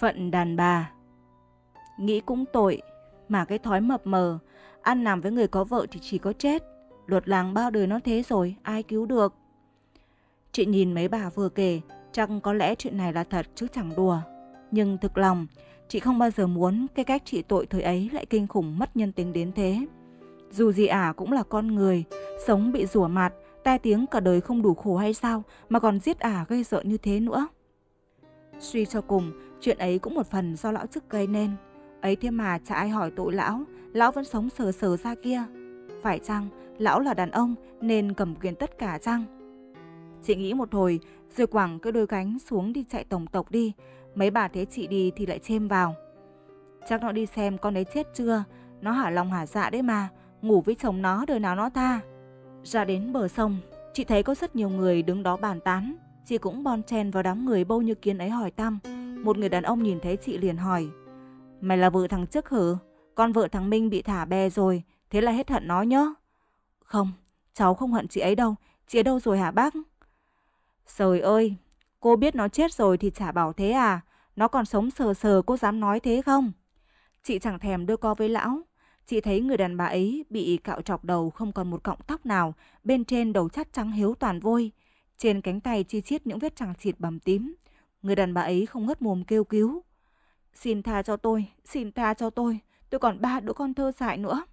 phận đàn bà. Nghĩ cũng tội, mà cái thói mập mờ, ăn làm với người có vợ thì chỉ có chết. Luật làng bao đời nó thế rồi, ai cứu được. Chị nhìn mấy bà vừa kể, chắc có lẽ chuyện này là thật chứ chẳng đùa. Nhưng thực lòng, chị không bao giờ muốn cái cách chị tội thời ấy lại kinh khủng mất nhân tính đến thế. Dù gì ả à, cũng là con người, sống bị rủa mặt, tai tiếng cả đời không đủ khổ hay sao mà còn giết ả à gây sợ như thế nữa. Suy cho cùng, Chuyện ấy cũng một phần do lão chức gây nên. Ấy thế mà chả ai hỏi tội lão, lão vẫn sống sờ sờ ra kia. Phải chăng lão là đàn ông nên cầm quyền tất cả chăng? Chị nghĩ một hồi, rồi quẳng cái đôi gánh xuống đi chạy tổng tộc đi. Mấy bà thế chị đi thì lại chêm vào. Chắc nó đi xem con đấy chết chưa, nó hả lòng hả dạ đấy mà, ngủ với chồng nó đời nào nó tha. Ra đến bờ sông, chị thấy có rất nhiều người đứng đó bàn tán. Chị cũng bon chen vào đám người bâu như kiến ấy hỏi thăm một người đàn ông nhìn thấy chị liền hỏi. Mày là vợ thằng trước hử? Con vợ thằng Minh bị thả bè rồi, thế là hết hận nó nhớ. Không, cháu không hận chị ấy đâu, chị ấy đâu rồi hả bác? Trời ơi, cô biết nó chết rồi thì chả bảo thế à, nó còn sống sờ sờ cô dám nói thế không? Chị chẳng thèm đưa co với lão, chị thấy người đàn bà ấy bị cạo trọc đầu không còn một cọng tóc nào, bên trên đầu chắt trắng hiếu toàn vôi. Trên cánh tay chi chít những vết tràng chịt bầm tím. Người đàn bà ấy không ngất mồm kêu cứu. Xin tha cho tôi, xin tha cho tôi, tôi còn ba đứa con thơ dại nữa.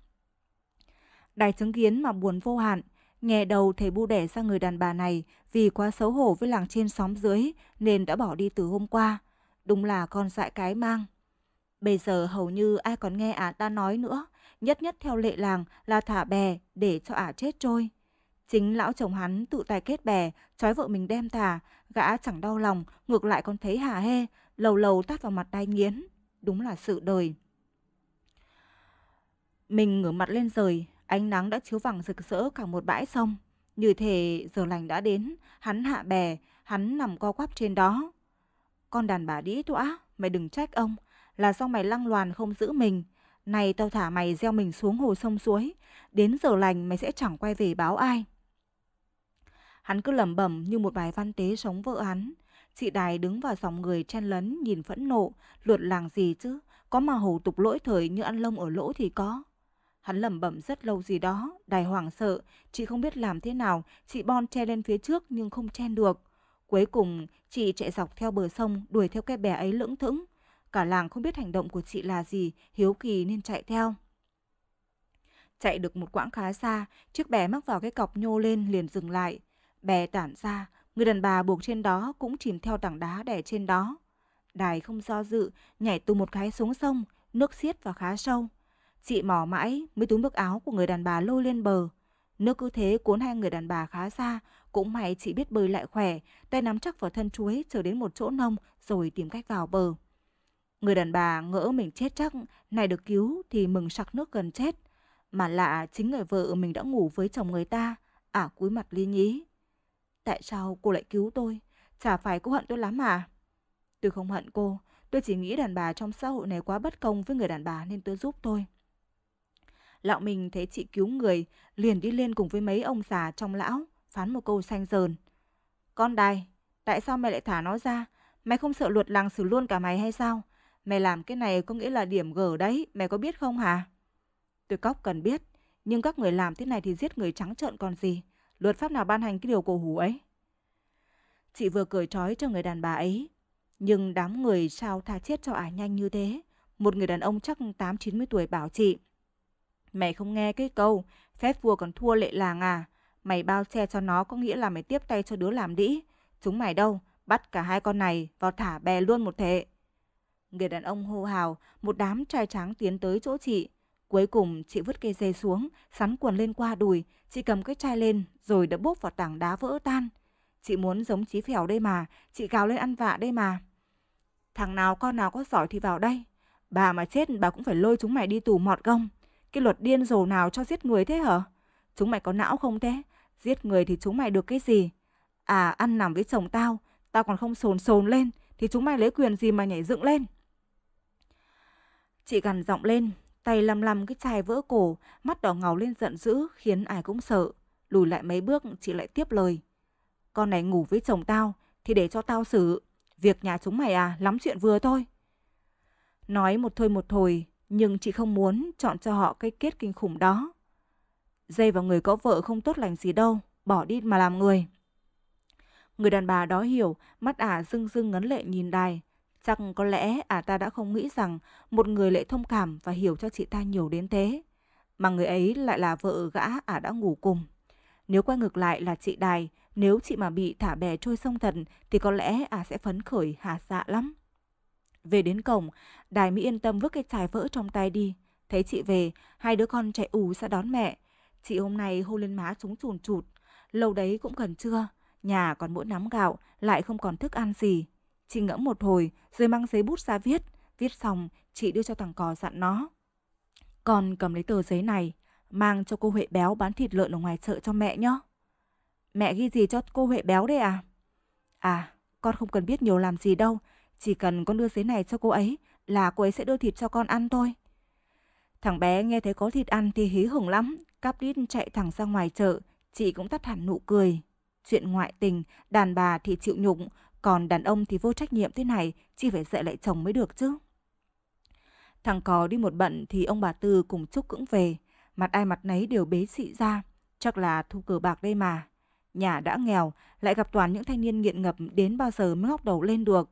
Đài chứng kiến mà buồn vô hạn, nghe đầu thầy bu đẻ ra người đàn bà này vì quá xấu hổ với làng trên xóm dưới nên đã bỏ đi từ hôm qua. Đúng là con dại cái mang. Bây giờ hầu như ai còn nghe ả ta nói nữa, nhất nhất theo lệ làng là thả bè để cho ả chết trôi. Chính lão chồng hắn tự tài kết bè, trói vợ mình đem thả, gã chẳng đau lòng, ngược lại còn thấy hả hê, lầu lầu tát vào mặt tai nghiến. Đúng là sự đời. Mình ngửa mặt lên rời ánh nắng đã chiếu vàng rực rỡ cả một bãi sông. Như thể giờ lành đã đến, hắn hạ bè, hắn nằm co quắp trên đó. Con đàn bà đĩ tỏa, mày đừng trách ông, là do mày lăng loàn không giữ mình. Này tao thả mày gieo mình xuống hồ sông suối, đến giờ lành mày sẽ chẳng quay về báo ai. Hắn cứ lẩm bẩm như một bài văn tế sống vợ hắn. Chị Đài đứng vào dòng người chen lấn nhìn phẫn nộ, luật làng gì chứ, có mà hổ tục lỗi thời như ăn lông ở lỗ thì có. Hắn lẩm bẩm rất lâu gì đó, Đài hoảng sợ, chị không biết làm thế nào, chị bon che lên phía trước nhưng không chen được. Cuối cùng, chị chạy dọc theo bờ sông đuổi theo cái bè ấy lưỡng thững. Cả làng không biết hành động của chị là gì, hiếu kỳ nên chạy theo. Chạy được một quãng khá xa, chiếc bè mắc vào cái cọc nhô lên liền dừng lại. Bè tản ra, người đàn bà buộc trên đó cũng chìm theo tảng đá đè trên đó. Đài không do dự, nhảy từ một cái xuống sông, nước xiết và khá sâu. Chị mò mãi mới túm bước áo của người đàn bà lôi lên bờ. Nước cứ thế cuốn hai người đàn bà khá xa, cũng may chị biết bơi lại khỏe, tay nắm chắc vào thân chuối trở đến một chỗ nông rồi tìm cách vào bờ. Người đàn bà ngỡ mình chết chắc, này được cứu thì mừng sặc nước gần chết. Mà lạ chính người vợ mình đã ngủ với chồng người ta, ả à, cúi mặt ly nhí. Tại sao cô lại cứu tôi? Chả phải cô hận tôi lắm à? Tôi không hận cô, tôi chỉ nghĩ đàn bà trong xã hội này quá bất công với người đàn bà nên tôi giúp tôi. Lão mình thấy chị cứu người, liền đi lên cùng với mấy ông già trong lão, phán một câu xanh dờn. Con đài, tại sao mẹ lại thả nó ra? Mày không sợ luật làng xử luôn cả mày hay sao? Mày làm cái này có nghĩa là điểm gở đấy, mày có biết không hả? Tôi cóc cần biết, nhưng các người làm thế này thì giết người trắng trợn còn gì luật pháp nào ban hành cái điều cổ hủ ấy? Chị vừa cười trói cho người đàn bà ấy, nhưng đám người sao tha chết cho ả nhanh như thế? Một người đàn ông chắc 8-90 tuổi bảo chị. Mày không nghe cái câu, phép vua còn thua lệ làng à? Mày bao che cho nó có nghĩa là mày tiếp tay cho đứa làm đĩ. Chúng mày đâu, bắt cả hai con này vào thả bè luôn một thể. Người đàn ông hô hào, một đám trai trắng tiến tới chỗ chị, Cuối cùng chị vứt cây dây xuống, sắn quần lên qua đùi, chị cầm cái chai lên rồi đã bốp vào tảng đá vỡ tan. Chị muốn giống chí phèo đây mà, chị gào lên ăn vạ đây mà. Thằng nào con nào có giỏi thì vào đây. Bà mà chết bà cũng phải lôi chúng mày đi tù mọt gông. Cái luật điên rồ nào cho giết người thế hả? Chúng mày có não không thế? Giết người thì chúng mày được cái gì? À ăn nằm với chồng tao, tao còn không sồn sồn lên thì chúng mày lấy quyền gì mà nhảy dựng lên? Chị gằn giọng lên, tay lầm lầm cái chai vỡ cổ, mắt đỏ ngầu lên giận dữ khiến ai cũng sợ. Lùi lại mấy bước chị lại tiếp lời. Con này ngủ với chồng tao thì để cho tao xử. Việc nhà chúng mày à, lắm chuyện vừa thôi. Nói một thôi một thôi, nhưng chị không muốn chọn cho họ cái kết kinh khủng đó. Dây vào người có vợ không tốt lành gì đâu, bỏ đi mà làm người. Người đàn bà đó hiểu, mắt ả rưng rưng ngấn lệ nhìn đài, Chắc có lẽ à ta đã không nghĩ rằng một người lại thông cảm và hiểu cho chị ta nhiều đến thế. Mà người ấy lại là vợ gã à đã ngủ cùng. Nếu quay ngược lại là chị Đài, nếu chị mà bị thả bè trôi sông thần thì có lẽ à sẽ phấn khởi hà dạ lắm. Về đến cổng, Đài mới yên tâm vứt cái chai vỡ trong tay đi. Thấy chị về, hai đứa con chạy ù ra đón mẹ. Chị hôm nay hôn lên má chúng chùn chụt. Lâu đấy cũng gần trưa, nhà còn mỗi nắm gạo, lại không còn thức ăn gì. Chị ngẫm một hồi rồi mang giấy bút ra viết. Viết xong, chị đưa cho thằng cò dặn nó. Con cầm lấy tờ giấy này, mang cho cô Huệ Béo bán thịt lợn ở ngoài chợ cho mẹ nhé. Mẹ ghi gì cho cô Huệ Béo đấy à? À, con không cần biết nhiều làm gì đâu. Chỉ cần con đưa giấy này cho cô ấy là cô ấy sẽ đưa thịt cho con ăn thôi. Thằng bé nghe thấy có thịt ăn thì hí hửng lắm, cắp đít chạy thẳng ra ngoài chợ, chị cũng tắt hẳn nụ cười. Chuyện ngoại tình, đàn bà thì chịu nhục, còn đàn ông thì vô trách nhiệm thế này, chỉ phải dạy lại chồng mới được chứ. Thằng cò đi một bận thì ông bà Tư cùng Trúc cũng về. Mặt ai mặt nấy đều bế xị ra. Chắc là thu cờ bạc đây mà. Nhà đã nghèo, lại gặp toàn những thanh niên nghiện ngập đến bao giờ mới ngóc đầu lên được.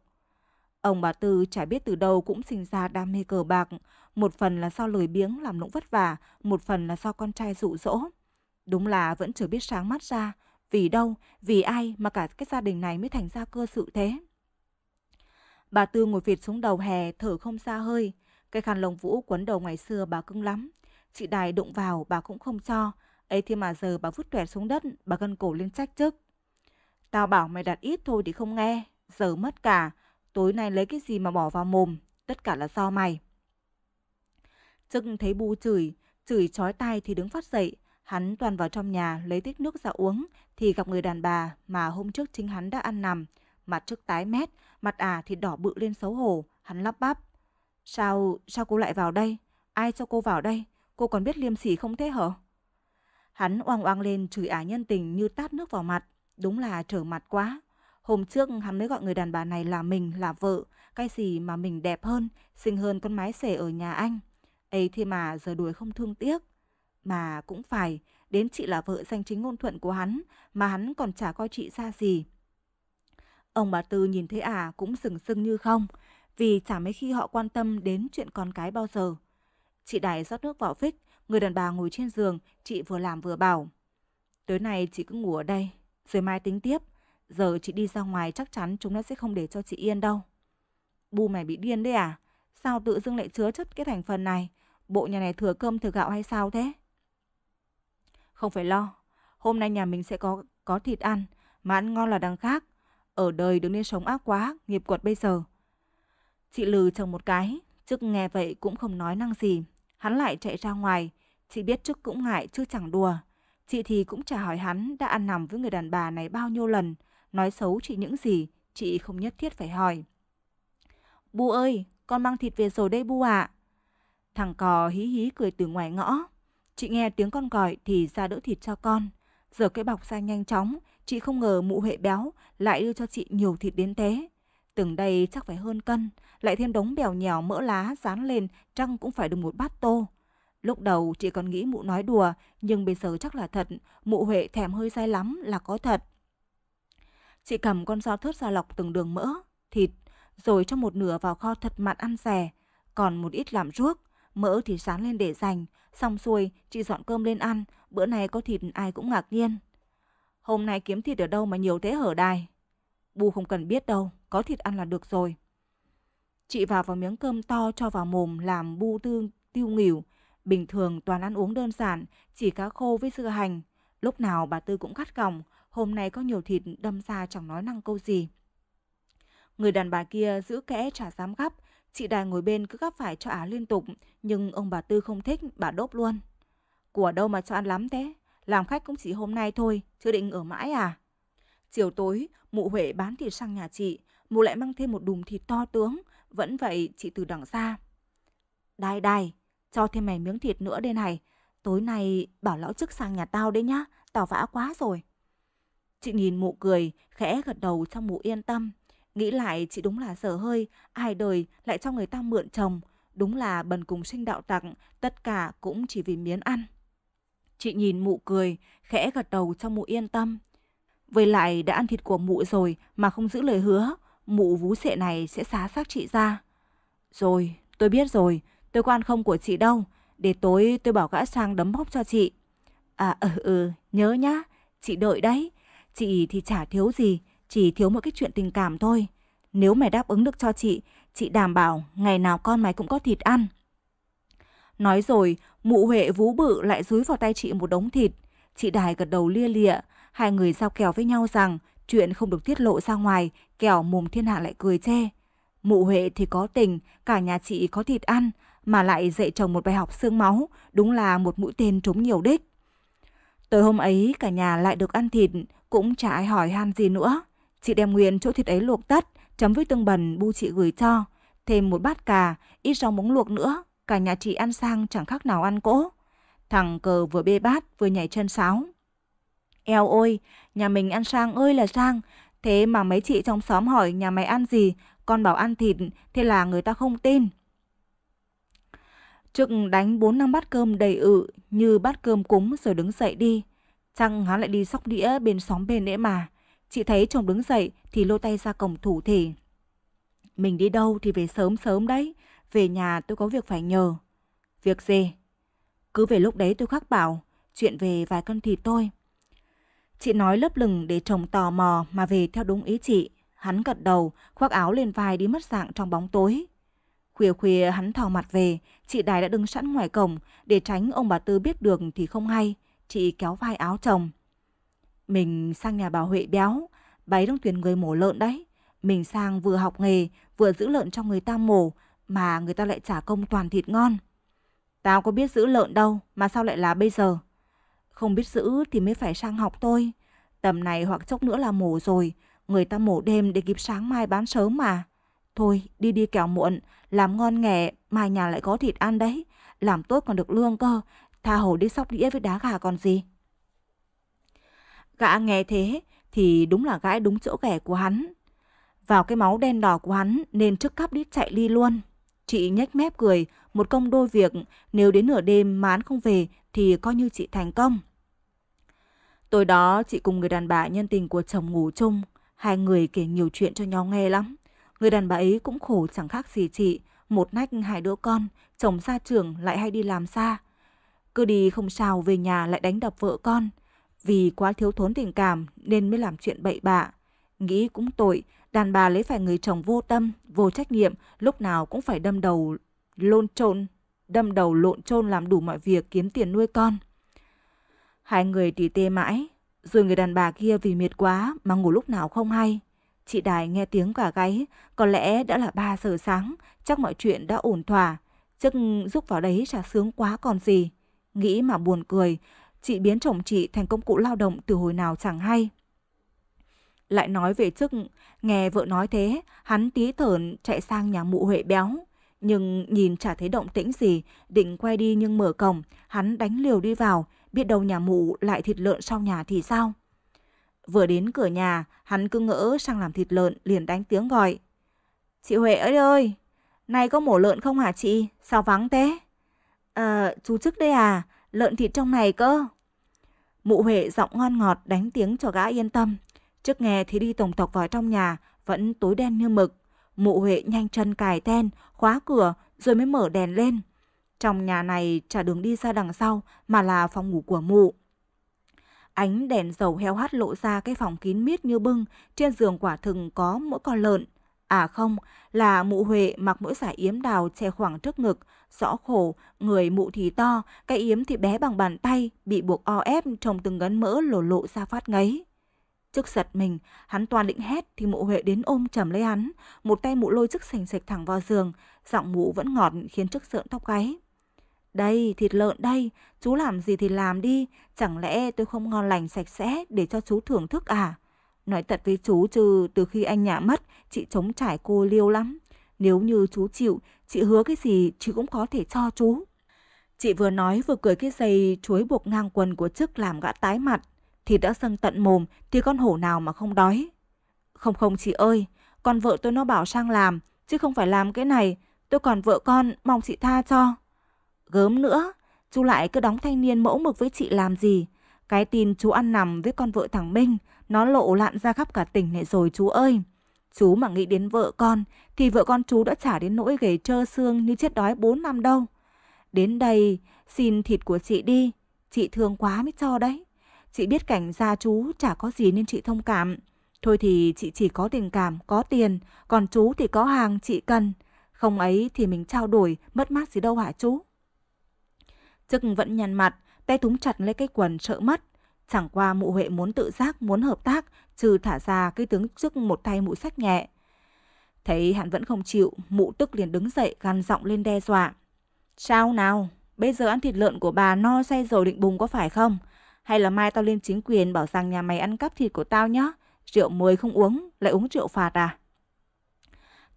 Ông bà Tư chả biết từ đâu cũng sinh ra đam mê cờ bạc. Một phần là do lười biếng làm lũng vất vả, một phần là do con trai dụ dỗ. Đúng là vẫn chưa biết sáng mắt ra, vì đâu, vì ai mà cả cái gia đình này mới thành ra cơ sự thế. Bà Tư ngồi việt xuống đầu hè, thở không xa hơi. Cái khăn lồng vũ quấn đầu ngày xưa bà cứng lắm. Chị Đài đụng vào bà cũng không cho. Ấy thế mà giờ bà vứt tuẹt xuống đất, bà gân cổ lên trách trước. Tao bảo mày đặt ít thôi thì không nghe. Giờ mất cả. Tối nay lấy cái gì mà bỏ vào mồm. Tất cả là do mày. Trưng thấy bu chửi, chửi chói tai thì đứng phát dậy. Hắn toàn vào trong nhà lấy tích nước ra uống thì gặp người đàn bà mà hôm trước chính hắn đã ăn nằm. Mặt trước tái mét, mặt à thì đỏ bự lên xấu hổ, hắn lắp bắp. Sao, sao cô lại vào đây? Ai cho cô vào đây? Cô còn biết liêm sỉ không thế hở? Hắn oang oang lên chửi ả nhân tình như tát nước vào mặt. Đúng là trở mặt quá. Hôm trước hắn mới gọi người đàn bà này là mình, là vợ. Cái gì mà mình đẹp hơn, xinh hơn con mái xể ở nhà anh. ấy thì mà giờ đuổi không thương tiếc. Mà cũng phải, đến chị là vợ danh chính ngôn thuận của hắn mà hắn còn chả coi chị ra gì. Ông bà Tư nhìn thấy à cũng sừng sưng như không, vì chả mấy khi họ quan tâm đến chuyện con cái bao giờ. Chị Đài rót nước vào phích, người đàn bà ngồi trên giường, chị vừa làm vừa bảo. Tối nay chị cứ ngủ ở đây, rồi mai tính tiếp. Giờ chị đi ra ngoài chắc chắn chúng nó sẽ không để cho chị yên đâu. Bu mày bị điên đấy à? Sao tự dưng lại chứa chất cái thành phần này? Bộ nhà này thừa cơm thừa gạo hay sao thế? Không phải lo, hôm nay nhà mình sẽ có có thịt ăn, mà ăn ngon là đằng khác. Ở đời đừng nên sống ác quá, nghiệp quật bây giờ. Chị lừ chồng một cái, Trức nghe vậy cũng không nói năng gì. Hắn lại chạy ra ngoài, chị biết Trức cũng ngại chứ chẳng đùa. Chị thì cũng chả hỏi hắn đã ăn nằm với người đàn bà này bao nhiêu lần, nói xấu chị những gì, chị không nhất thiết phải hỏi. Bu ơi, con mang thịt về rồi đây Bu ạ. À. Thằng cò hí hí cười từ ngoài ngõ. Chị nghe tiếng con gọi thì ra đỡ thịt cho con. Giờ cái bọc ra nhanh chóng, chị không ngờ mụ huệ béo lại đưa cho chị nhiều thịt đến thế. Từng đây chắc phải hơn cân, lại thêm đống bèo nhèo mỡ lá dán lên trăng cũng phải được một bát tô. Lúc đầu chị còn nghĩ mụ nói đùa, nhưng bây giờ chắc là thật, mụ Huệ thèm hơi say lắm là có thật. Chị cầm con dao thớt ra lọc từng đường mỡ, thịt, rồi cho một nửa vào kho thật mặn ăn rẻ, còn một ít làm ruốc. Mỡ thì sán lên để dành, xong xuôi chị dọn cơm lên ăn, bữa này có thịt ai cũng ngạc nhiên. Hôm nay kiếm thịt ở đâu mà nhiều thế hở đài? Bu không cần biết đâu, có thịt ăn là được rồi. Chị vào vào miếng cơm to cho vào mồm làm bu tương tiêu nghỉu. Bình thường toàn ăn uống đơn giản, chỉ cá khô với dưa hành. Lúc nào bà Tư cũng gắt gỏng, hôm nay có nhiều thịt đâm ra chẳng nói năng câu gì. Người đàn bà kia giữ kẽ chả dám gắp, Chị Đài ngồi bên cứ gắp phải cho Á liên tục, nhưng ông bà Tư không thích, bà đốp luôn. Của đâu mà cho ăn lắm thế? Làm khách cũng chỉ hôm nay thôi, chưa định ở mãi à? Chiều tối, mụ Huệ bán thịt sang nhà chị, mụ lại mang thêm một đùm thịt to tướng, vẫn vậy chị từ đằng xa. Đài đài, cho thêm mày miếng thịt nữa đây này, tối nay bảo lão chức sang nhà tao đấy nhá, tao vã quá rồi. Chị nhìn mụ cười, khẽ gật đầu cho mụ yên tâm. Nghĩ lại chị đúng là dở hơi, ai đời lại cho người ta mượn chồng. Đúng là bần cùng sinh đạo tặc, tất cả cũng chỉ vì miếng ăn. Chị nhìn mụ cười, khẽ gật đầu cho mụ yên tâm. Với lại đã ăn thịt của mụ rồi mà không giữ lời hứa, mụ vú sệ này sẽ xá xác chị ra. Rồi, tôi biết rồi, tôi quan không của chị đâu, để tối tôi bảo gã sang đấm bóp cho chị. À ừ ừ, nhớ nhá, chị đợi đấy, chị thì chả thiếu gì, chỉ thiếu một cái chuyện tình cảm thôi. Nếu mày đáp ứng được cho chị, chị đảm bảo ngày nào con mày cũng có thịt ăn. Nói rồi, mụ Huệ vú bự lại dúi vào tay chị một đống thịt. Chị Đài gật đầu lia lịa, hai người giao kèo với nhau rằng chuyện không được tiết lộ ra ngoài, kẻo mồm thiên hạ lại cười chê. Mụ Huệ thì có tình, cả nhà chị có thịt ăn, mà lại dạy chồng một bài học xương máu, đúng là một mũi tên trúng nhiều đích. Tới hôm ấy cả nhà lại được ăn thịt, cũng chả ai hỏi han gì nữa. Chị đem nguyên chỗ thịt ấy luộc tất, chấm với tương bần bu chị gửi cho. Thêm một bát cà, ít rau muống luộc nữa, cả nhà chị ăn sang chẳng khác nào ăn cỗ. Thằng cờ vừa bê bát vừa nhảy chân sáo. Eo ôi, nhà mình ăn sang ơi là sang, thế mà mấy chị trong xóm hỏi nhà mày ăn gì, con bảo ăn thịt, thế là người ta không tin. Trực đánh 4 năm bát cơm đầy ự như bát cơm cúng rồi đứng dậy đi. Chăng hắn lại đi sóc đĩa bên xóm bên nữa mà. Chị thấy chồng đứng dậy thì lôi tay ra cổng thủ thể. Mình đi đâu thì về sớm sớm đấy. Về nhà tôi có việc phải nhờ. Việc gì? Cứ về lúc đấy tôi khắc bảo. Chuyện về vài cân thịt tôi. Chị nói lấp lừng để chồng tò mò mà về theo đúng ý chị. Hắn gật đầu, khoác áo lên vai đi mất dạng trong bóng tối. Khuya khuya hắn thò mặt về, chị Đài đã đứng sẵn ngoài cổng, để tránh ông bà Tư biết được thì không hay. Chị kéo vai áo chồng. Mình sang nhà bà Huệ béo, bà ấy đang tuyển người mổ lợn đấy. Mình sang vừa học nghề, vừa giữ lợn cho người ta mổ, mà người ta lại trả công toàn thịt ngon. Tao có biết giữ lợn đâu, mà sao lại là bây giờ? Không biết giữ thì mới phải sang học thôi. Tầm này hoặc chốc nữa là mổ rồi, người ta mổ đêm để kịp sáng mai bán sớm mà. Thôi, đi đi kẻo muộn, làm ngon nghề, mai nhà lại có thịt ăn đấy. Làm tốt còn được lương cơ, tha hồ đi sóc đĩa với đá gà còn gì. Gã nghe thế thì đúng là gãi đúng chỗ ghẻ của hắn. Vào cái máu đen đỏ của hắn nên trước cắp đít chạy ly luôn. Chị nhếch mép cười, một công đôi việc, nếu đến nửa đêm mà hắn không về thì coi như chị thành công. Tối đó chị cùng người đàn bà nhân tình của chồng ngủ chung, hai người kể nhiều chuyện cho nhau nghe lắm. Người đàn bà ấy cũng khổ chẳng khác gì chị, một nách hai đứa con, chồng xa trường lại hay đi làm xa. Cứ đi không sao về nhà lại đánh đập vợ con. Vì quá thiếu thốn tình cảm nên mới làm chuyện bậy bạ. Nghĩ cũng tội, đàn bà lấy phải người chồng vô tâm, vô trách nhiệm, lúc nào cũng phải đâm đầu lôn trộn, đâm đầu lộn trôn làm đủ mọi việc kiếm tiền nuôi con. Hai người tỉ tê mãi, rồi người đàn bà kia vì mệt quá mà ngủ lúc nào không hay. Chị Đài nghe tiếng cả gáy, có lẽ đã là 3 giờ sáng, chắc mọi chuyện đã ổn thỏa, chắc giúp vào đấy chả sướng quá còn gì. Nghĩ mà buồn cười, chị biến chồng chị thành công cụ lao động từ hồi nào chẳng hay. Lại nói về trước, nghe vợ nói thế, hắn tí thởn chạy sang nhà mụ Huệ béo. Nhưng nhìn chả thấy động tĩnh gì, định quay đi nhưng mở cổng, hắn đánh liều đi vào, biết đâu nhà mụ lại thịt lợn sau nhà thì sao. Vừa đến cửa nhà, hắn cứ ngỡ sang làm thịt lợn liền đánh tiếng gọi. Chị Huệ ơi ơi, nay có mổ lợn không hả chị? Sao vắng thế? Ờ, chú chức đây à, lợn thịt trong này cơ. Mụ Huệ giọng ngon ngọt đánh tiếng cho gã yên tâm. Trước nghe thì đi tổng tộc vào trong nhà, vẫn tối đen như mực. Mụ Huệ nhanh chân cài ten, khóa cửa rồi mới mở đèn lên. Trong nhà này chả đường đi ra đằng sau mà là phòng ngủ của mụ. Ánh đèn dầu heo hắt lộ ra cái phòng kín mít như bưng, trên giường quả thừng có mỗi con lợn. À không, là mụ Huệ mặc mỗi giải yếm đào che khoảng trước ngực, rõ khổ, người mụ thì to, cái yếm thì bé bằng bàn tay, bị buộc o ép trong từng gắn mỡ lổ lộ ra phát ngấy. Trước giật mình, hắn toàn định hét thì mụ Huệ đến ôm chầm lấy hắn, một tay mụ lôi chiếc sành sạch thẳng vào giường, giọng mụ vẫn ngọt khiến trước sợn tóc gáy. Đây, thịt lợn đây, chú làm gì thì làm đi, chẳng lẽ tôi không ngon lành sạch sẽ để cho chú thưởng thức à? Nói thật với chú chứ từ khi anh nhà mất, chị chống trải cô liêu lắm. Nếu như chú chịu chị hứa cái gì chị cũng có thể cho chú. Chị vừa nói vừa cười cái dây chuối buộc ngang quần của chức làm gã tái mặt. thì đã dâng tận mồm thì con hổ nào mà không đói. Không không chị ơi, con vợ tôi nó bảo sang làm, chứ không phải làm cái này. Tôi còn vợ con, mong chị tha cho. Gớm nữa, chú lại cứ đóng thanh niên mẫu mực với chị làm gì. Cái tin chú ăn nằm với con vợ thằng Minh, nó lộ lạn ra khắp cả tỉnh này rồi chú ơi. Chú mà nghĩ đến vợ con thì vợ con chú đã trả đến nỗi gầy trơ xương như chết đói 4 năm đâu. Đến đây xin thịt của chị đi, chị thương quá mới cho đấy. Chị biết cảnh gia chú chả có gì nên chị thông cảm. Thôi thì chị chỉ có tình cảm, có tiền, còn chú thì có hàng chị cần. Không ấy thì mình trao đổi, mất mát gì đâu hả chú? Chức vẫn nhăn mặt, tay túm chặt lấy cái quần sợ mất. Chẳng qua mụ Huệ muốn tự giác, muốn hợp tác, trừ thả ra cái tướng trước một tay mụ sách nhẹ. Thấy hắn vẫn không chịu, mụ tức liền đứng dậy gằn giọng lên đe dọa. Sao nào, bây giờ ăn thịt lợn của bà no say rồi định bùng có phải không? Hay là mai tao lên chính quyền bảo rằng nhà mày ăn cắp thịt của tao nhá, rượu mới không uống, lại uống rượu phạt à?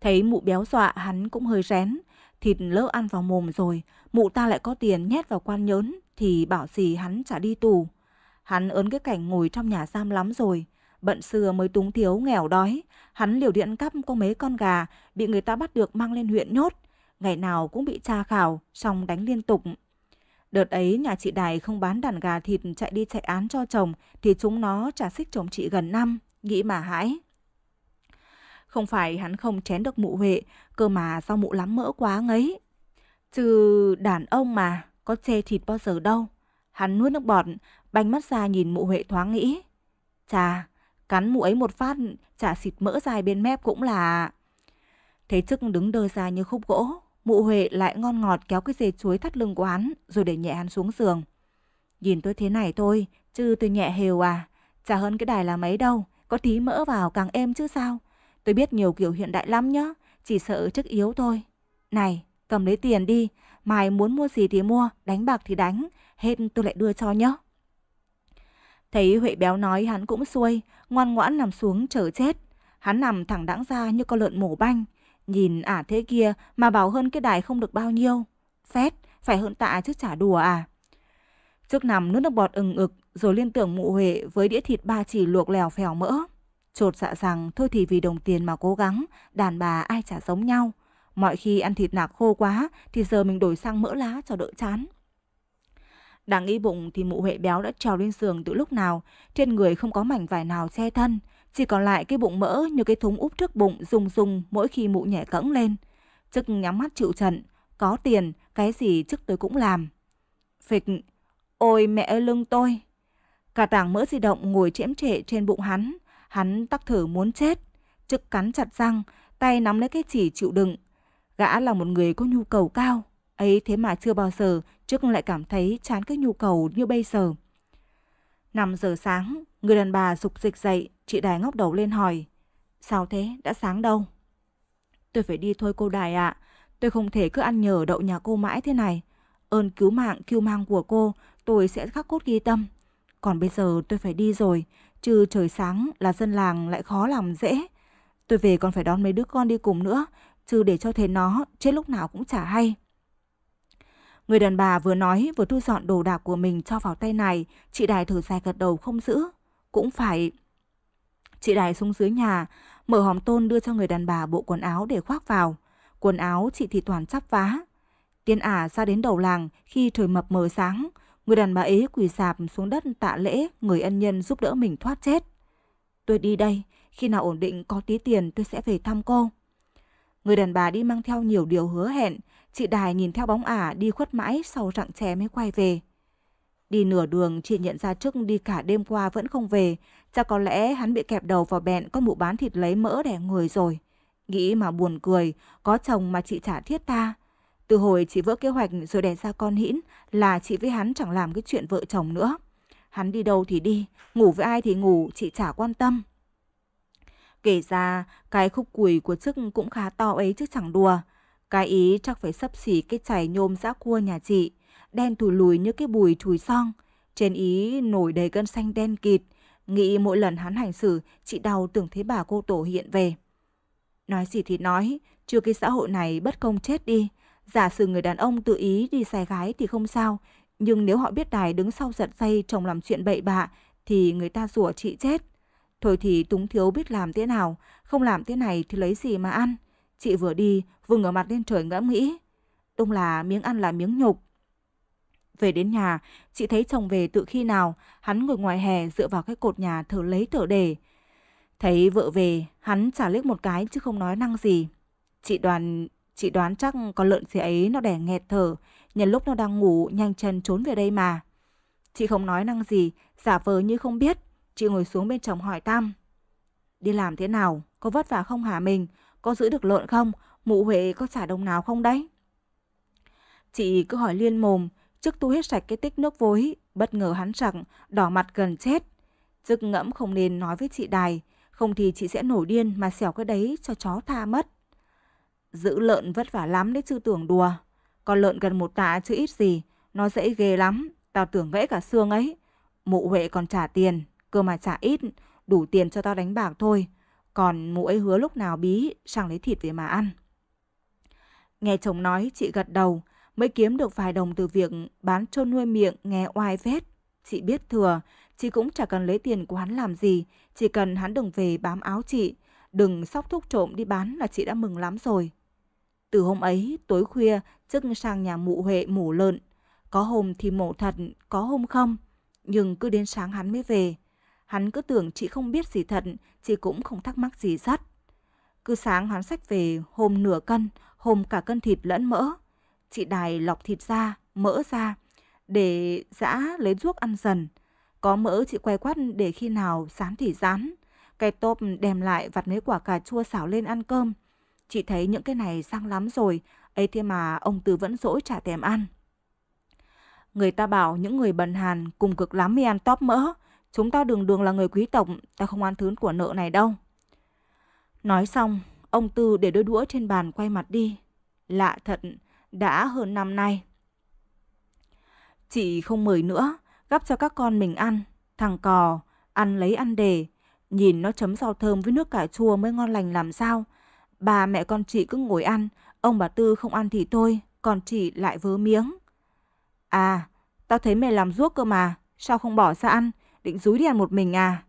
Thấy mụ béo dọa hắn cũng hơi rén, thịt lỡ ăn vào mồm rồi, mụ ta lại có tiền nhét vào quan nhớn thì bảo gì hắn trả đi tù. Hắn ớn cái cảnh ngồi trong nhà giam lắm rồi. Bận xưa mới túng thiếu nghèo đói. Hắn liều điện cắp có mấy con gà bị người ta bắt được mang lên huyện nhốt. Ngày nào cũng bị tra khảo, xong đánh liên tục. Đợt ấy nhà chị Đài không bán đàn gà thịt chạy đi chạy án cho chồng thì chúng nó trả xích chồng chị gần năm. Nghĩ mà hãi. Không phải hắn không chén được mụ Huệ, cơ mà do mụ lắm mỡ quá ngấy. trừ đàn ông mà, có chê thịt bao giờ đâu. Hắn nuốt nước bọt, Banh mắt ra nhìn mụ Huệ thoáng nghĩ. Chà, cắn mụ ấy một phát, chả xịt mỡ dài bên mép cũng là... Thế chức đứng đơ ra như khúc gỗ, mụ Huệ lại ngon ngọt kéo cái dề chuối thắt lưng của hắn rồi để nhẹ hắn xuống giường. Nhìn tôi thế này thôi, chứ tôi nhẹ hều à, chả hơn cái đài là mấy đâu, có tí mỡ vào càng êm chứ sao. Tôi biết nhiều kiểu hiện đại lắm nhá, chỉ sợ chức yếu thôi. Này, cầm lấy tiền đi, mày muốn mua gì thì mua, đánh bạc thì đánh, hết tôi lại đưa cho nhá. Thấy Huệ béo nói hắn cũng xuôi, ngoan ngoãn nằm xuống chờ chết. Hắn nằm thẳng đãng ra như con lợn mổ banh. Nhìn ả thế kia mà bảo hơn cái đài không được bao nhiêu. Xét, phải hơn tạ chứ chả đùa à. Trước nằm nước nước bọt ừng ực rồi liên tưởng mụ Huệ với đĩa thịt ba chỉ luộc lèo phèo mỡ. Chột dạ rằng thôi thì vì đồng tiền mà cố gắng, đàn bà ai chả giống nhau. Mọi khi ăn thịt nạc khô quá thì giờ mình đổi sang mỡ lá cho đỡ chán. Đang nghĩ bụng thì mụ Huệ béo đã trèo lên giường từ lúc nào, trên người không có mảnh vải nào che thân, chỉ còn lại cái bụng mỡ như cái thúng úp trước bụng rung rung mỗi khi mụ nhảy cẫng lên. Chức nhắm mắt chịu trận, có tiền, cái gì chức tôi cũng làm. Phịch, ôi mẹ ơi lưng tôi. Cả tảng mỡ di động ngồi chễm trệ trên bụng hắn, hắn tắc thở muốn chết. Chức cắn chặt răng, tay nắm lấy cái chỉ chịu đựng. Gã là một người có nhu cầu cao, Ấy thế mà chưa bao giờ Trúc lại cảm thấy chán các nhu cầu như bây giờ. 5 giờ sáng, người đàn bà dục dịch dậy, chị Đài ngóc đầu lên hỏi. Sao thế, đã sáng đâu? Tôi phải đi thôi cô Đài ạ, à. tôi không thể cứ ăn nhờ đậu nhà cô mãi thế này. Ơn cứu mạng, cứu mang của cô, tôi sẽ khắc cốt ghi tâm. Còn bây giờ tôi phải đi rồi, chứ trời sáng là dân làng lại khó làm dễ. Tôi về còn phải đón mấy đứa con đi cùng nữa, chứ để cho thế nó, chết lúc nào cũng chả hay. Người đàn bà vừa nói vừa thu dọn đồ đạc của mình cho vào tay này, chị Đài thử dài gật đầu không giữ. Cũng phải. Chị Đài xuống dưới nhà, mở hòm tôn đưa cho người đàn bà bộ quần áo để khoác vào. Quần áo chị thì toàn chắp vá. Tiên ả ra đến đầu làng khi trời mập mờ sáng, người đàn bà ấy quỳ sạp xuống đất tạ lễ người ân nhân giúp đỡ mình thoát chết. Tôi đi đây, khi nào ổn định có tí tiền tôi sẽ về thăm cô. Người đàn bà đi mang theo nhiều điều hứa hẹn, Chị Đài nhìn theo bóng ả đi khuất mãi sau rặng chè mới quay về. Đi nửa đường chị nhận ra trước đi cả đêm qua vẫn không về. Chắc có lẽ hắn bị kẹp đầu vào bẹn con mụ bán thịt lấy mỡ đẻ người rồi. Nghĩ mà buồn cười, có chồng mà chị trả thiết ta. Từ hồi chị vỡ kế hoạch rồi đẻ ra con hĩn là chị với hắn chẳng làm cái chuyện vợ chồng nữa. Hắn đi đâu thì đi, ngủ với ai thì ngủ, chị chả quan tâm. Kể ra, cái khúc cùi của chức cũng khá to ấy chứ chẳng đùa. Cái ý chắc phải sấp xỉ cái chảy nhôm giã cua nhà chị, đen thủ lùi như cái bùi chùi xong. Trên ý nổi đầy gân xanh đen kịt, nghĩ mỗi lần hắn hành xử, chị đau tưởng thấy bà cô tổ hiện về. Nói gì thì nói, chưa cái xã hội này bất công chết đi. Giả sử người đàn ông tự ý đi xài gái thì không sao, nhưng nếu họ biết đài đứng sau giật dây chồng làm chuyện bậy bạ thì người ta rủa chị chết. Thôi thì Túng Thiếu biết làm thế nào, không làm thế này thì lấy gì mà ăn. Chị vừa đi, vừa ngửa mặt lên trời ngẫm nghĩ. Đúng là miếng ăn là miếng nhục. Về đến nhà, chị thấy chồng về tự khi nào, hắn ngồi ngoài hè dựa vào cái cột nhà thở lấy thở để. Thấy vợ về, hắn trả liếc một cái chứ không nói năng gì. Chị đoàn chị đoán chắc con lợn gì ấy nó đẻ nghẹt thở, nhân lúc nó đang ngủ nhanh chân trốn về đây mà. Chị không nói năng gì, giả vờ như không biết. Chị ngồi xuống bên chồng hỏi Tam. Đi làm thế nào? Có vất vả không hả mình? có giữ được lợn không? Mụ Huệ có trả đồng nào không đấy? Chị cứ hỏi liên mồm, trước tu hết sạch cái tích nước vối, bất ngờ hắn rằng đỏ mặt gần chết. Chức ngẫm không nên nói với chị Đài, không thì chị sẽ nổi điên mà xẻo cái đấy cho chó tha mất. Giữ lợn vất vả lắm đấy chứ tưởng đùa. Con lợn gần một tạ chứ ít gì, nó dễ ghê lắm, tao tưởng gãy cả xương ấy. Mụ Huệ còn trả tiền, cơ mà trả ít, đủ tiền cho tao đánh bạc thôi. Còn mụ ấy hứa lúc nào bí sang lấy thịt về mà ăn. Nghe chồng nói chị gật đầu mới kiếm được vài đồng từ việc bán chôn nuôi miệng nghe oai vét. Chị biết thừa, chị cũng chả cần lấy tiền của hắn làm gì, chỉ cần hắn đừng về bám áo chị, đừng sóc thuốc trộm đi bán là chị đã mừng lắm rồi. Từ hôm ấy, tối khuya, chức sang nhà mụ Huệ mổ lợn. Có hôm thì mổ thật, có hôm không. Nhưng cứ đến sáng hắn mới về. Hắn cứ tưởng chị không biết gì thật, chị cũng không thắc mắc gì sắt. Cứ sáng hắn sách về hôm nửa cân, hôm cả cân thịt lẫn mỡ. Chị Đài lọc thịt ra, mỡ ra, để giã lấy ruốc ăn dần. Có mỡ chị quay quắt để khi nào sán thì rán. Cái tôm đem lại vặt mấy quả cà chua xảo lên ăn cơm. Chị thấy những cái này sang lắm rồi, ấy thế mà ông Tư vẫn dỗi trả thèm ăn. Người ta bảo những người bần Hàn cùng cực lắm mới ăn tóp mỡ, Chúng ta đường đường là người quý tộc, ta không ăn thứ của nợ này đâu. Nói xong, ông Tư để đôi đũa trên bàn quay mặt đi. Lạ thật, đã hơn năm nay. Chị không mời nữa, gấp cho các con mình ăn. Thằng cò, ăn lấy ăn để. Nhìn nó chấm rau thơm với nước cà chua mới ngon lành làm sao. Bà mẹ con chị cứ ngồi ăn, ông bà Tư không ăn thì thôi, còn chị lại vớ miếng. À, tao thấy mày làm ruốc cơ mà, sao không bỏ ra ăn? định rúi đi ăn một mình à?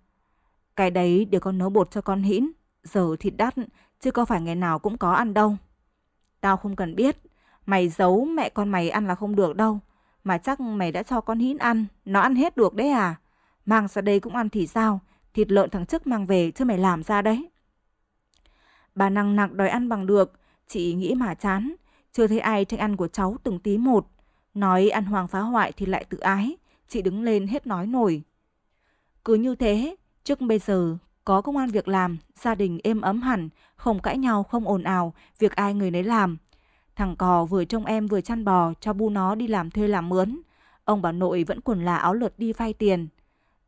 Cái đấy để con nấu bột cho con hĩn, giờ thịt đắt, chứ có phải ngày nào cũng có ăn đâu. Tao không cần biết, mày giấu mẹ con mày ăn là không được đâu, mà chắc mày đã cho con hĩn ăn, nó ăn hết được đấy à? Mang ra đây cũng ăn thì sao, thịt lợn thằng chức mang về chứ mày làm ra đấy. Bà năng nặc đòi ăn bằng được, chị nghĩ mà chán, chưa thấy ai tranh ăn của cháu từng tí một. Nói ăn hoàng phá hoại thì lại tự ái, chị đứng lên hết nói nổi. Cứ như thế, trước bây giờ có công an việc làm, gia đình êm ấm hẳn, không cãi nhau, không ồn ào, việc ai người nấy làm. Thằng cò vừa trông em vừa chăn bò cho bu nó đi làm thuê làm mướn. Ông bà nội vẫn quần là áo lượt đi vay tiền.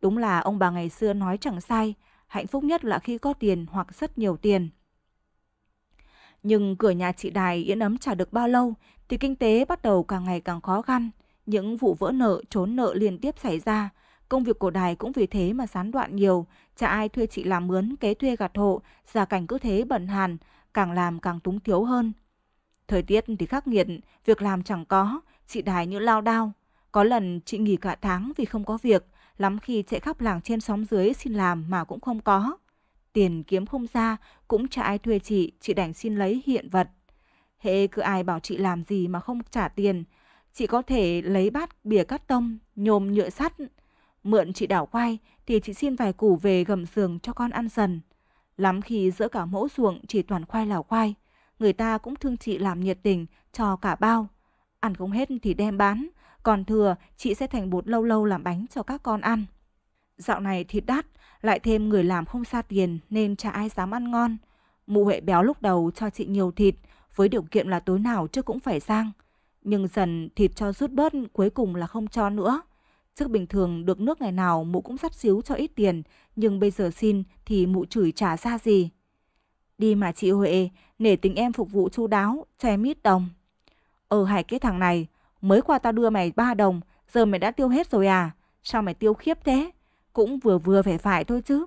Đúng là ông bà ngày xưa nói chẳng sai, hạnh phúc nhất là khi có tiền hoặc rất nhiều tiền. Nhưng cửa nhà chị Đài yên ấm trả được bao lâu thì kinh tế bắt đầu càng ngày càng khó khăn. Những vụ vỡ nợ, trốn nợ liên tiếp xảy ra, Công việc của đài cũng vì thế mà gián đoạn nhiều, chả ai thuê chị làm mướn, kế thuê gặt hộ, gia cảnh cứ thế bẩn hàn, càng làm càng túng thiếu hơn. Thời tiết thì khắc nghiệt, việc làm chẳng có, chị đài như lao đao. Có lần chị nghỉ cả tháng vì không có việc, lắm khi chạy khắp làng trên xóm dưới xin làm mà cũng không có. Tiền kiếm không ra, cũng chả ai thuê chị, chị đành xin lấy hiện vật. Hệ cứ ai bảo chị làm gì mà không trả tiền, chị có thể lấy bát bìa cắt tông, nhôm nhựa sắt, Mượn chị đảo quay thì chị xin vài củ về gầm giường cho con ăn dần. Lắm khi giữa cả mẫu ruộng chỉ toàn khoai lào khoai, người ta cũng thương chị làm nhiệt tình cho cả bao. Ăn không hết thì đem bán, còn thừa chị sẽ thành bột lâu lâu làm bánh cho các con ăn. Dạo này thịt đắt, lại thêm người làm không xa tiền nên chả ai dám ăn ngon. Mụ Huệ béo lúc đầu cho chị nhiều thịt, với điều kiện là tối nào chứ cũng phải sang. Nhưng dần thịt cho rút bớt cuối cùng là không cho nữa. Trước bình thường được nước ngày nào mụ cũng sắp xíu cho ít tiền, nhưng bây giờ xin thì mụ chửi trả ra gì. Đi mà chị Huệ, nể tình em phục vụ chu đáo, cho em ít đồng. Ờ hải cái thằng này, mới qua tao đưa mày ba đồng, giờ mày đã tiêu hết rồi à? Sao mày tiêu khiếp thế? Cũng vừa vừa phải phải thôi chứ.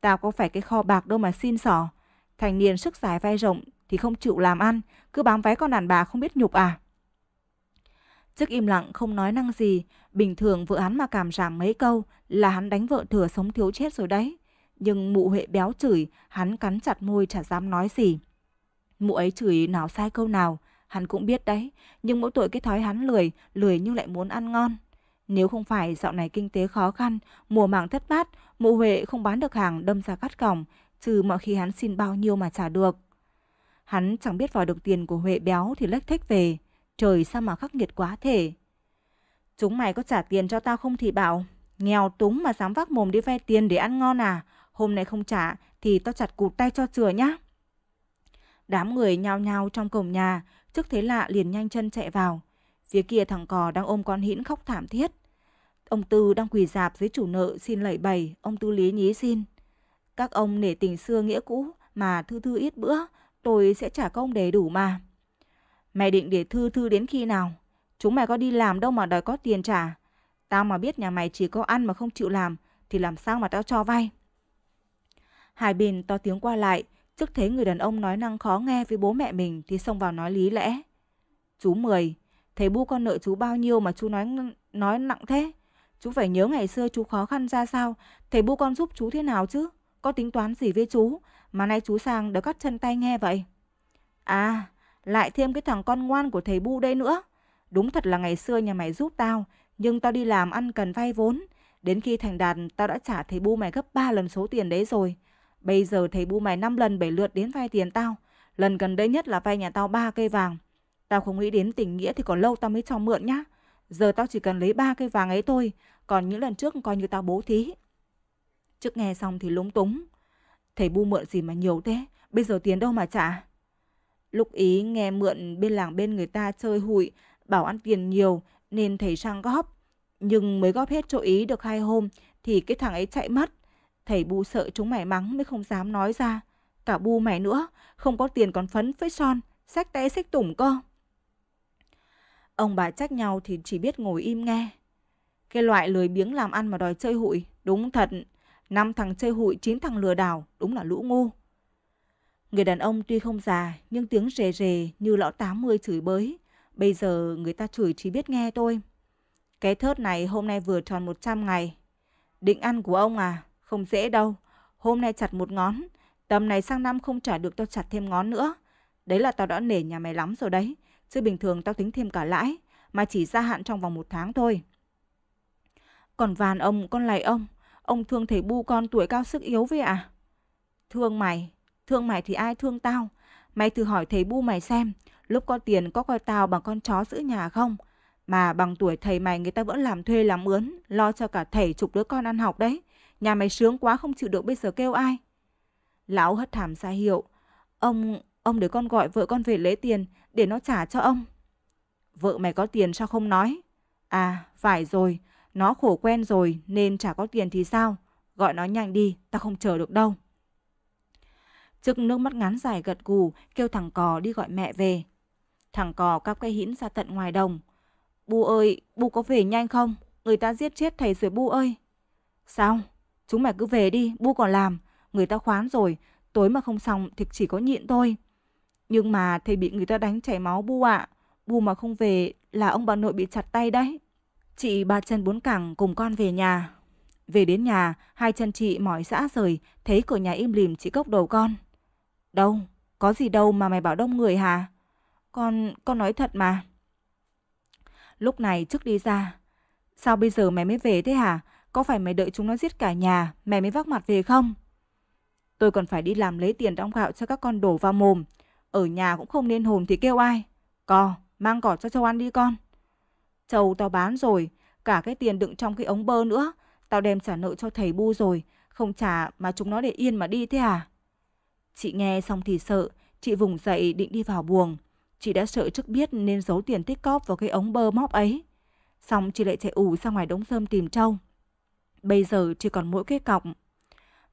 Tao có phải cái kho bạc đâu mà xin sỏ. Thành niên sức giải vai rộng thì không chịu làm ăn, cứ bám váy con đàn bà không biết nhục à? Trước im lặng không nói năng gì, bình thường vợ hắn mà cảm giảm mấy câu là hắn đánh vợ thừa sống thiếu chết rồi đấy. Nhưng mụ Huệ béo chửi, hắn cắn chặt môi chả dám nói gì. Mụ ấy chửi nào sai câu nào, hắn cũng biết đấy, nhưng mỗi tuổi cái thói hắn lười, lười nhưng lại muốn ăn ngon. Nếu không phải dạo này kinh tế khó khăn, mùa màng thất bát, mụ Huệ không bán được hàng đâm ra cắt còng, trừ mọi khi hắn xin bao nhiêu mà trả được. Hắn chẳng biết vòi được tiền của Huệ béo thì lách thách về. Trời sao mà khắc nghiệt quá thể. Chúng mày có trả tiền cho tao không thì bảo. Nghèo túng mà dám vác mồm đi vay tiền để ăn ngon à. Hôm nay không trả thì tao chặt cụt tay cho chừa nhá. Đám người nhao nhao trong cổng nhà, trước thế lạ liền nhanh chân chạy vào. Phía kia thằng cò đang ôm con hĩn khóc thảm thiết. Ông Tư đang quỳ dạp dưới chủ nợ xin lẩy bẩy, ông Tư lý nhí xin. Các ông nể tình xưa nghĩa cũ mà thư thư ít bữa, tôi sẽ trả công đầy đủ mà. Mày định để thư thư đến khi nào? Chúng mày có đi làm đâu mà đòi có tiền trả. Tao mà biết nhà mày chỉ có ăn mà không chịu làm thì làm sao mà tao cho vay. Hải Bình to tiếng qua lại, trước thấy người đàn ông nói năng khó nghe với bố mẹ mình thì xông vào nói lý lẽ. Chú Mười, thầy bu con nợ chú bao nhiêu mà chú nói nói nặng thế? Chú phải nhớ ngày xưa chú khó khăn ra sao, thầy bu con giúp chú thế nào chứ? Có tính toán gì với chú mà nay chú sang đỡ cắt chân tay nghe vậy? À, lại thêm cái thằng con ngoan của thầy Bu đây nữa. Đúng thật là ngày xưa nhà mày giúp tao, nhưng tao đi làm ăn cần vay vốn. Đến khi thành đạt, tao đã trả thầy Bu mày gấp 3 lần số tiền đấy rồi. Bây giờ thầy Bu mày 5 lần 7 lượt đến vay tiền tao. Lần gần đây nhất là vay nhà tao ba cây vàng. Tao không nghĩ đến tình nghĩa thì còn lâu tao mới cho mượn nhá. Giờ tao chỉ cần lấy ba cây vàng ấy thôi, còn những lần trước coi như tao bố thí. Trước nghe xong thì lúng túng. Thầy bu mượn gì mà nhiều thế, bây giờ tiền đâu mà trả. Lúc ý nghe mượn bên làng bên người ta chơi hụi, bảo ăn tiền nhiều nên thầy sang góp. Nhưng mới góp hết chỗ ý được hai hôm thì cái thằng ấy chạy mất. Thầy bu sợ chúng mày mắng mới không dám nói ra. Cả bu mày nữa, không có tiền còn phấn với son, sách té sách tủng cơ. Ông bà trách nhau thì chỉ biết ngồi im nghe. Cái loại lười biếng làm ăn mà đòi chơi hụi, đúng thật. Năm thằng chơi hụi, chín thằng lừa đảo, đúng là lũ ngu. Người đàn ông tuy không già nhưng tiếng rề rề như lão 80 chửi bới. Bây giờ người ta chửi chỉ biết nghe tôi. Cái thớt này hôm nay vừa tròn 100 ngày. Định ăn của ông à? Không dễ đâu. Hôm nay chặt một ngón. Tầm này sang năm không trả được tao chặt thêm ngón nữa. Đấy là tao đã nể nhà mày lắm rồi đấy. Chứ bình thường tao tính thêm cả lãi. Mà chỉ gia hạn trong vòng một tháng thôi. Còn vàn ông, con lạy ông. Ông thương thầy bu con tuổi cao sức yếu với à? Thương mày, Thương mày thì ai thương tao? Mày thử hỏi thầy bu mày xem, lúc có tiền có coi tao bằng con chó giữ nhà không? Mà bằng tuổi thầy mày người ta vẫn làm thuê làm mướn, lo cho cả thầy chục đứa con ăn học đấy. Nhà mày sướng quá không chịu được bây giờ kêu ai? Lão hất thảm ra hiệu. Ông, ông để con gọi vợ con về lấy tiền để nó trả cho ông. Vợ mày có tiền sao không nói? À, phải rồi, nó khổ quen rồi nên trả có tiền thì sao? Gọi nó nhanh đi, ta không chờ được đâu trực nước mắt ngắn dài gật gù, kêu thằng cò đi gọi mẹ về. Thằng cò cắp cây hĩn ra tận ngoài đồng. Bu ơi, Bu có về nhanh không? Người ta giết chết thầy rồi Bu ơi. Sao? Chúng mày cứ về đi, Bu còn làm. Người ta khoán rồi, tối mà không xong thì chỉ có nhịn thôi. Nhưng mà thầy bị người ta đánh chảy máu Bu ạ. À. Bu mà không về là ông bà nội bị chặt tay đấy. Chị ba chân bốn cẳng cùng con về nhà. Về đến nhà, hai chân chị mỏi xã rời, thấy cửa nhà im lìm chị cốc đầu con. Đâu, có gì đâu mà mày bảo đông người hả? Con, con nói thật mà. Lúc này trước đi ra, sao bây giờ mày mới về thế hả? Có phải mày đợi chúng nó giết cả nhà, mày mới vác mặt về không? Tôi còn phải đi làm lấy tiền đóng gạo cho các con đổ vào mồm. Ở nhà cũng không nên hồn thì kêu ai. Cò, mang cỏ cho Châu ăn đi con. Châu tao bán rồi, cả cái tiền đựng trong cái ống bơ nữa. Tao đem trả nợ cho thầy bu rồi, không trả mà chúng nó để yên mà đi thế à? Chị nghe xong thì sợ, chị vùng dậy định đi vào buồng. Chị đã sợ trước biết nên giấu tiền tích cóp vào cái ống bơ móp ấy. Xong chị lại chạy ù ra ngoài đống rơm tìm trâu. Bây giờ chỉ còn mỗi cái cọng.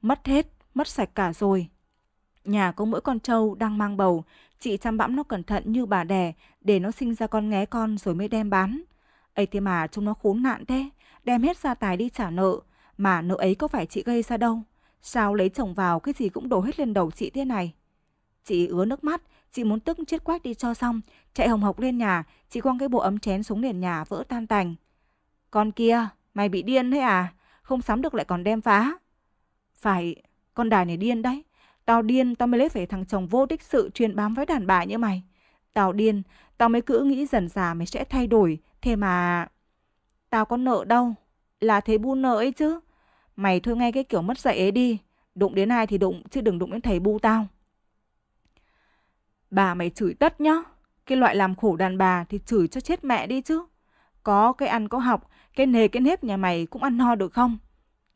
Mất hết, mất sạch cả rồi. Nhà có mỗi con trâu đang mang bầu, chị chăm bẵm nó cẩn thận như bà đẻ để nó sinh ra con nghé con rồi mới đem bán. ấy thế mà chúng nó khốn nạn thế, đem hết gia tài đi trả nợ, mà nợ ấy có phải chị gây ra đâu. Sao lấy chồng vào cái gì cũng đổ hết lên đầu chị thế này? Chị ứa nước mắt, chị muốn tức chết quách đi cho xong, chạy hồng hộc lên nhà, chị quăng cái bộ ấm chén xuống nền nhà vỡ tan tành. Con kia, mày bị điên thế à? Không sắm được lại còn đem phá. Phải, con đài này điên đấy. Tao điên, tao mới lấy phải thằng chồng vô tích sự truyền bám với đàn bà như mày. Tao điên, tao mới cứ nghĩ dần già mày sẽ thay đổi, thế mà... Tao có nợ đâu, là thế bu nợ ấy chứ. Mày thôi ngay cái kiểu mất dạy ấy đi Đụng đến ai thì đụng chứ đừng đụng đến thầy bu tao Bà mày chửi tất nhá Cái loại làm khổ đàn bà thì chửi cho chết mẹ đi chứ Có cái ăn có học Cái nề cái nếp nhà mày cũng ăn no được không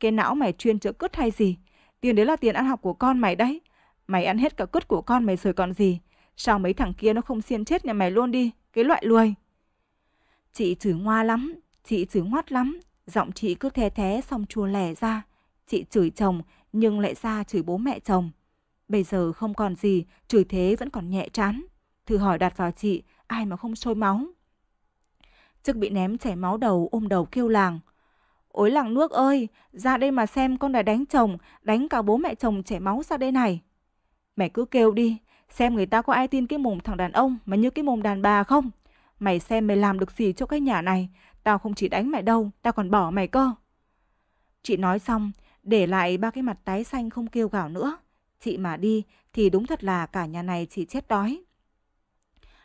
Cái não mày chuyên chữa cứt hay gì Tiền đấy là tiền ăn học của con mày đấy Mày ăn hết cả cứt của con mày rồi còn gì Sao mấy thằng kia nó không xiên chết nhà mày luôn đi Cái loại lười Chị chửi ngoa lắm Chị chửi ngoắt lắm Giọng chị cứ the thế xong chua lẻ ra. Chị chửi chồng nhưng lại ra chửi bố mẹ chồng. Bây giờ không còn gì, chửi thế vẫn còn nhẹ chán. Thử hỏi đặt vào chị, ai mà không sôi máu. Trước bị ném chảy máu đầu ôm đầu kêu làng. Ôi làng nước ơi, ra đây mà xem con đã đánh chồng, đánh cả bố mẹ chồng chảy máu ra đây này. mẹ cứ kêu đi, xem người ta có ai tin cái mồm thằng đàn ông mà như cái mồm đàn bà không. Mày xem mày làm được gì cho cái nhà này, Tao không chỉ đánh mày đâu, tao còn bỏ mày cơ. Chị nói xong, để lại ba cái mặt tái xanh không kêu gào nữa. Chị mà đi thì đúng thật là cả nhà này chị chết đói.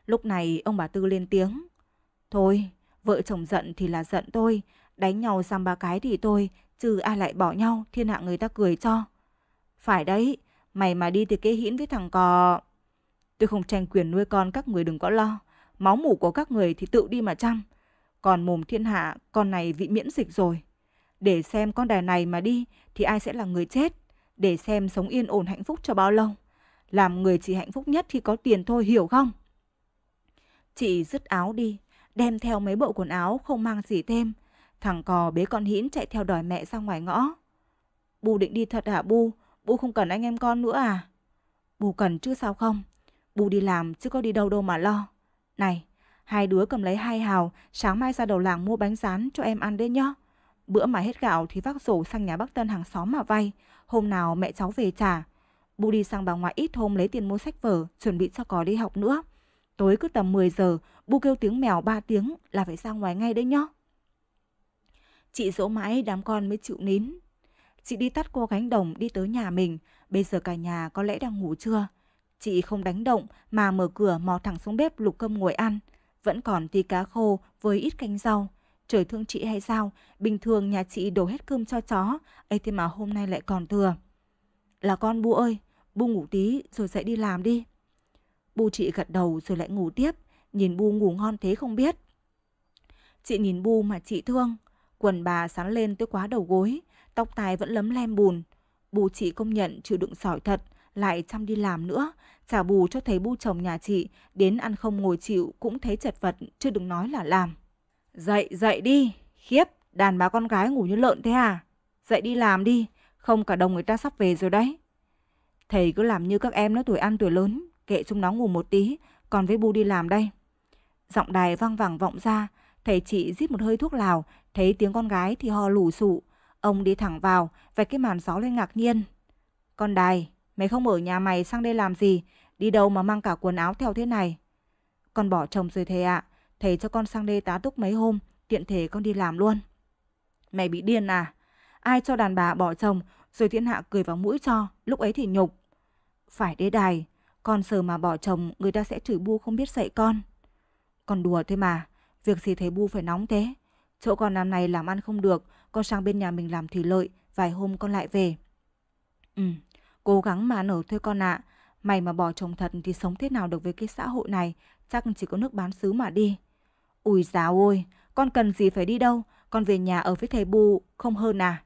Lúc này ông bà Tư lên tiếng. Thôi, vợ chồng giận thì là giận tôi, đánh nhau sang ba cái thì tôi, chứ ai lại bỏ nhau thiên hạ người ta cười cho. Phải đấy, mày mà đi thì kế hĩn với thằng cò... Tôi không tranh quyền nuôi con các người đừng có lo, máu mủ của các người thì tự đi mà chăm, còn mồm thiên hạ con này vị miễn dịch rồi. Để xem con đài này mà đi thì ai sẽ là người chết, để xem sống yên ổn hạnh phúc cho bao lâu. Làm người chỉ hạnh phúc nhất khi có tiền thôi hiểu không? Chị dứt áo đi, đem theo mấy bộ quần áo không mang gì thêm. Thằng cò bế con hĩn chạy theo đòi mẹ ra ngoài ngõ. Bu định đi thật hả Bu? Bu không cần anh em con nữa à? Bu cần chứ sao không? Bu đi làm chứ có đi đâu đâu mà lo. Này, Hai đứa cầm lấy hai hào, sáng mai ra đầu làng mua bánh rán cho em ăn đấy nhá. Bữa mà hết gạo thì vác rổ sang nhà bác Tân hàng xóm mà vay. Hôm nào mẹ cháu về trả. Bu đi sang bà ngoại ít hôm lấy tiền mua sách vở, chuẩn bị cho có đi học nữa. Tối cứ tầm 10 giờ, Bu kêu tiếng mèo 3 tiếng là phải ra ngoài ngay đấy nhá. Chị dỗ mãi đám con mới chịu nín. Chị đi tắt cô gánh đồng đi tới nhà mình, bây giờ cả nhà có lẽ đang ngủ trưa. Chị không đánh động mà mở cửa mò thẳng xuống bếp lục cơm ngồi ăn vẫn còn tí cá khô với ít canh rau. Trời thương chị hay sao, bình thường nhà chị đổ hết cơm cho chó, ấy thế mà hôm nay lại còn thừa. Là con Bu ơi, Bu ngủ tí rồi dậy đi làm đi. Bu chị gật đầu rồi lại ngủ tiếp, nhìn Bu ngủ ngon thế không biết. Chị nhìn Bu mà chị thương, quần bà sắn lên tới quá đầu gối, tóc tai vẫn lấm lem bùn. Bu chị công nhận chịu đựng sỏi thật, lại chăm đi làm nữa, trả bù cho thấy bu chồng nhà chị, đến ăn không ngồi chịu cũng thấy chật vật, chứ đừng nói là làm. Dậy, dậy đi, khiếp, đàn bà con gái ngủ như lợn thế à? Dậy đi làm đi, không cả đồng người ta sắp về rồi đấy. Thầy cứ làm như các em nó tuổi ăn tuổi lớn, kệ chúng nó ngủ một tí, còn với bu đi làm đây. Giọng đài vang vẳng vọng ra, thầy chị rít một hơi thuốc lào, thấy tiếng con gái thì ho lù sụ. Ông đi thẳng vào, vạch cái màn gió lên ngạc nhiên. Con đài, Mày không ở nhà mày sang đây làm gì? Đi đâu mà mang cả quần áo theo thế này? Con bỏ chồng rồi thầy ạ. À. Thầy cho con sang đây tá túc mấy hôm, tiện thể con đi làm luôn. Mày bị điên à? Ai cho đàn bà bỏ chồng rồi thiên hạ cười vào mũi cho, lúc ấy thì nhục. Phải đế đài, con sờ mà bỏ chồng người ta sẽ chửi bu không biết dạy con. Con đùa thôi mà, việc gì thấy bu phải nóng thế. Chỗ con năm này làm ăn không được, con sang bên nhà mình làm thủy lợi, vài hôm con lại về. Ừ, Cố gắng mà nở thôi con ạ. À. Mày mà bỏ chồng thật thì sống thế nào được với cái xã hội này, chắc chỉ có nước bán xứ mà đi. Ui dào ôi, con cần gì phải đi đâu, con về nhà ở với thầy bù không hơn à.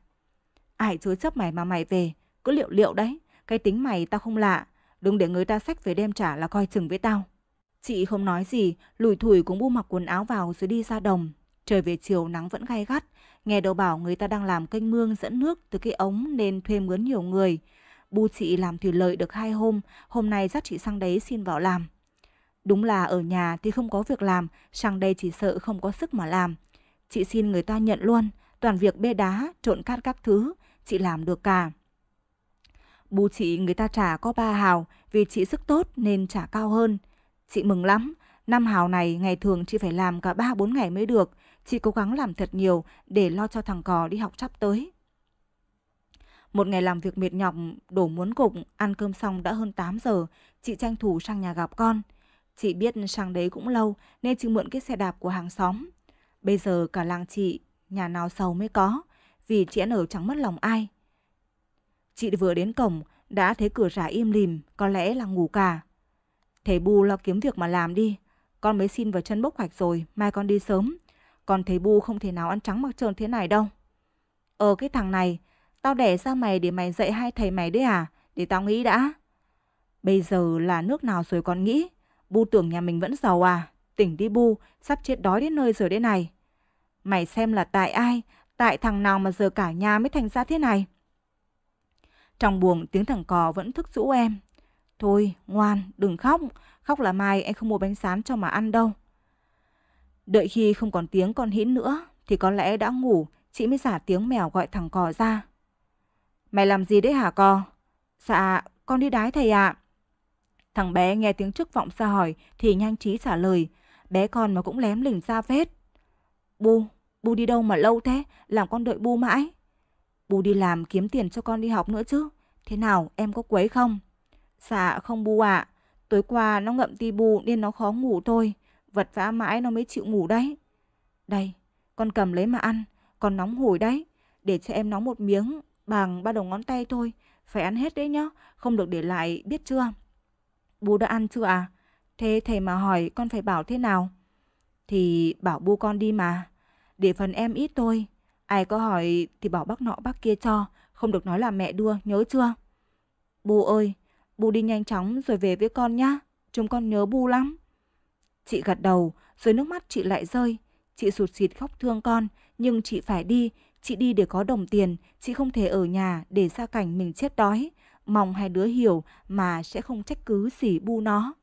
Ai chối chấp mày mà mày về, cứ liệu liệu đấy, cái tính mày tao không lạ, đừng để người ta xách về đem trả là coi chừng với tao. Chị không nói gì, lủi thủi cũng bu mặc quần áo vào rồi đi ra đồng. Trời về chiều nắng vẫn gay gắt, nghe đầu bảo người ta đang làm kênh mương dẫn nước từ cái ống nên thuê mướn nhiều người. Bu chị làm thủy lợi được hai hôm, hôm nay dắt chị sang đấy xin vào làm. Đúng là ở nhà thì không có việc làm, sang đây chỉ sợ không có sức mà làm. Chị xin người ta nhận luôn, toàn việc bê đá, trộn cát các thứ, chị làm được cả. Bu chị người ta trả có ba hào, vì chị sức tốt nên trả cao hơn. Chị mừng lắm, năm hào này ngày thường chị phải làm cả ba bốn ngày mới được. Chị cố gắng làm thật nhiều để lo cho thằng cò đi học sắp tới. Một ngày làm việc mệt nhọc, đổ muốn cục, ăn cơm xong đã hơn 8 giờ, chị tranh thủ sang nhà gặp con. Chị biết sang đấy cũng lâu nên chị mượn cái xe đạp của hàng xóm. Bây giờ cả làng chị, nhà nào giàu mới có, vì chị ăn ở chẳng mất lòng ai. Chị vừa đến cổng, đã thấy cửa rả im lìm, có lẽ là ngủ cả. Thầy Bu lo kiếm việc mà làm đi, con mới xin vào chân bốc hoạch rồi, mai con đi sớm. Còn thầy Bu không thể nào ăn trắng mặc trơn thế này đâu. Ờ cái thằng này, Tao đẻ ra mày để mày dạy hai thầy mày đấy à? Để tao nghĩ đã. Bây giờ là nước nào rồi con nghĩ? Bu tưởng nhà mình vẫn giàu à? Tỉnh đi Bu, sắp chết đói đến nơi rồi đây này. Mày xem là tại ai, tại thằng nào mà giờ cả nhà mới thành ra thế này. Trong buồng tiếng thằng cò vẫn thức rũ em. Thôi, ngoan, đừng khóc. Khóc là mai anh không mua bánh sán cho mà ăn đâu. Đợi khi không còn tiếng con hín nữa thì có lẽ đã ngủ, chị mới giả tiếng mèo gọi thằng cò ra. Mày làm gì đấy hả co? Dạ, con đi đái thầy ạ. À. Thằng bé nghe tiếng chức vọng ra hỏi thì nhanh trí trả lời. Bé con mà cũng lém lỉnh ra vết. Bu, Bu đi đâu mà lâu thế? Làm con đợi Bu mãi. Bu đi làm kiếm tiền cho con đi học nữa chứ. Thế nào, em có quấy không? Dạ, không Bu ạ. À. Tối qua nó ngậm ti Bu nên nó khó ngủ thôi. Vật vã mãi nó mới chịu ngủ đấy. Đây, con cầm lấy mà ăn. Còn nóng hổi đấy. Để cho em nóng một miếng bằng ba đầu ngón tay thôi, phải ăn hết đấy nhá, không được để lại, biết chưa? Bố đã ăn chưa à? Thế thầy mà hỏi con phải bảo thế nào? Thì bảo bu con đi mà, để phần em ít thôi. Ai có hỏi thì bảo bác nọ bác kia cho, không được nói là mẹ đua nhớ chưa? Bu ơi, bu đi nhanh chóng rồi về với con nhá, chúng con nhớ bu lắm. Chị gật đầu, rồi nước mắt chị lại rơi. Chị sụt xịt khóc thương con, nhưng chị phải đi Chị đi để có đồng tiền, chị không thể ở nhà để ra cảnh mình chết đói. Mong hai đứa hiểu mà sẽ không trách cứ gì bu nó.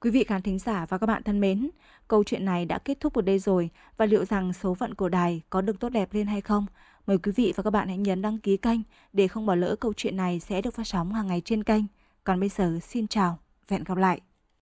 Quý vị khán thính giả và các bạn thân mến, câu chuyện này đã kết thúc ở đây rồi và liệu rằng số phận của đài có được tốt đẹp lên hay không? Mời quý vị và các bạn hãy nhấn đăng ký kênh để không bỏ lỡ câu chuyện này sẽ được phát sóng hàng ngày trên kênh. Còn bây giờ xin chào, hẹn gặp lại!